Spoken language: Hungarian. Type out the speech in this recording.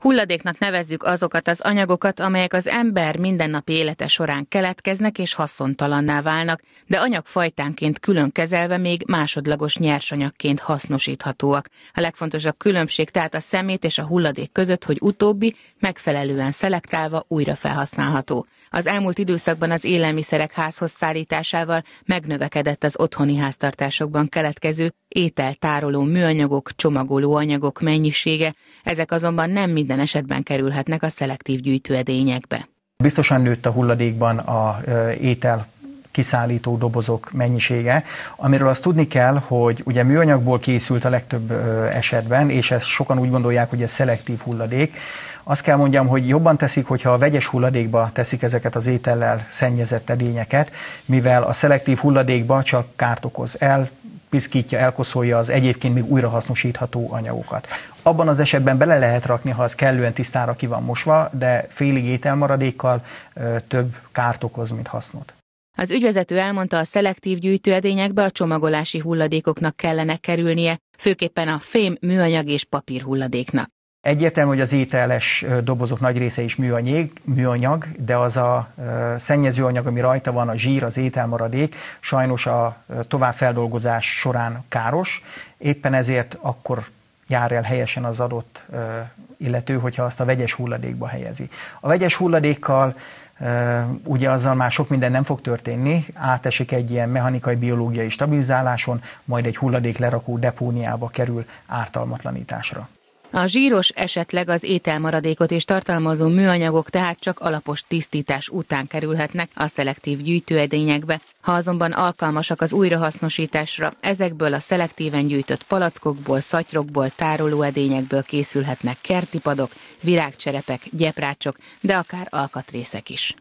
Hulladéknak nevezzük azokat az anyagokat, amelyek az ember mindennapi élete során keletkeznek és haszontalanná válnak, de anyagfajtánként külön kezelve még másodlagos nyersanyagként hasznosíthatóak. A legfontosabb különbség tehát a szemét és a hulladék között, hogy utóbbi megfelelően szelektálva újra felhasználható. Az elmúlt időszakban az élelmiszerek házhoz szállításával megnövekedett az otthoni háztartásokban keletkező ételtároló műanyagok, csomagoló anyagok mennyisége, ezek azonban nem mind minden esetben kerülhetnek a szelektív gyűjtőedényekbe. Biztosan nőtt a hulladékban a étel kiszállító dobozok mennyisége, amiről azt tudni kell, hogy ugye műanyagból készült a legtöbb esetben, és ezt sokan úgy gondolják, hogy ez szelektív hulladék. Azt kell mondjam, hogy jobban teszik, hogyha a vegyes hulladékba teszik ezeket az étellel szennyezett edényeket, mivel a szelektív hulladékba csak kárt okoz el, piszkítja, elkoszolja az egyébként még újrahasznosítható anyagokat. Abban az esetben bele lehet rakni, ha az kellően tisztára ki van mosva, de félig ételmaradékkal több kárt okoz, mint hasznot. Az ügyvezető elmondta, a szelektív gyűjtőedényekbe a csomagolási hulladékoknak kellene kerülnie, főképpen a fém, műanyag és papír hulladéknak. Egyértelmű, hogy az ételes dobozok nagy része is műanyag, műanyag de az a szennyezőanyag, ami rajta van, a zsír, az ételmaradék, sajnos a továbbfeldolgozás során káros. Éppen ezért akkor jár el helyesen az adott illető, hogyha azt a vegyes hulladékba helyezi. A vegyes hulladékkal ugye azzal már sok minden nem fog történni, átesik egy ilyen mechanikai, biológiai stabilizáláson, majd egy hulladék lerakó depóniába kerül ártalmatlanításra. A zsíros esetleg az ételmaradékot és tartalmazó műanyagok tehát csak alapos tisztítás után kerülhetnek a szelektív gyűjtőedényekbe. Ha azonban alkalmasak az újrahasznosításra, ezekből a szelektíven gyűjtött palackokból, szatyrokból, tárolóedényekből készülhetnek kertipadok, virágcserepek, gyeprácsok, de akár alkatrészek is.